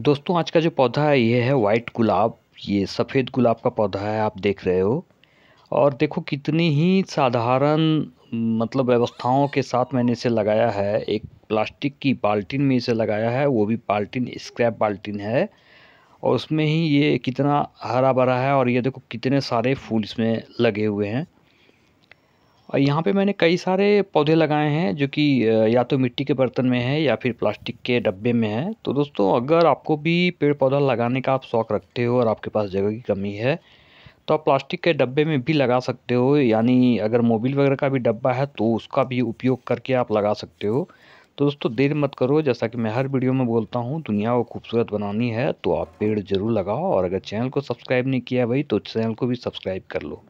दोस्तों आज का जो पौधा है ये है वाइट गुलाब ये सफ़ेद गुलाब का पौधा है आप देख रहे हो और देखो कितनी ही साधारण मतलब व्यवस्थाओं के साथ मैंने इसे लगाया है एक प्लास्टिक की बाल्टीन में इसे लगाया है वो भी बाल्टीन स्क्रैप बाल्टीन है और उसमें ही ये कितना हरा भरा है और ये देखो कितने सारे फूल इसमें लगे हुए हैं और यहाँ पे मैंने कई सारे पौधे लगाए हैं जो कि या तो मिट्टी के बर्तन में है या फिर प्लास्टिक के डब्बे में है तो दोस्तों अगर आपको भी पेड़ पौधा लगाने का आप शौक़ रखते हो और आपके पास जगह की कमी है तो आप प्लास्टिक के डब्बे में भी लगा सकते हो यानी अगर मोबिल वगैरह का भी डब्बा है तो उसका भी उपयोग करके आप लगा सकते हो तो दोस्तों देर मत करो जैसा कि मैं हर वीडियो में बोलता हूँ दुनिया को खूबसूरत बनानी है तो आप पेड़ ज़रूर लगाओ और अगर चैनल को सब्सक्राइब नहीं किया भाई तो चैनल को भी सब्सक्राइब कर लो